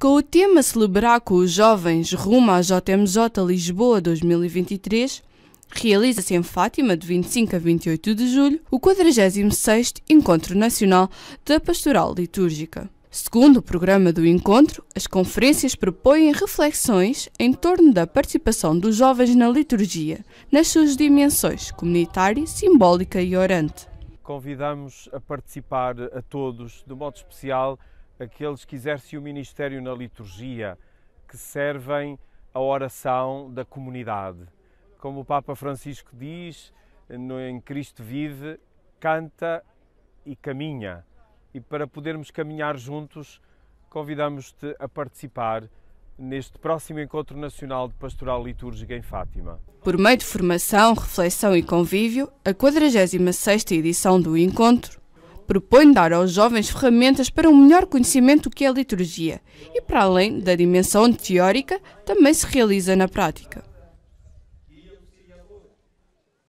Com o tema Celebrar com os Jovens rumo à JMJ Lisboa 2023, realiza-se em Fátima, de 25 a 28 de julho, o 46º Encontro Nacional da Pastoral Litúrgica. Segundo o programa do encontro, as conferências propõem reflexões em torno da participação dos jovens na liturgia, nas suas dimensões comunitária, simbólica e orante. Convidamos a participar a todos, de modo especial, aqueles que exercem o ministério na liturgia, que servem a oração da comunidade. Como o Papa Francisco diz, em Cristo vive, canta e caminha. E para podermos caminhar juntos, convidamos-te a participar neste próximo Encontro Nacional de Pastoral Litúrgica em Fátima. Por meio de formação, reflexão e convívio, a 46ª edição do encontro propõe dar aos jovens ferramentas para um melhor conhecimento do que é a liturgia e, para além da dimensão teórica, também se realiza na prática.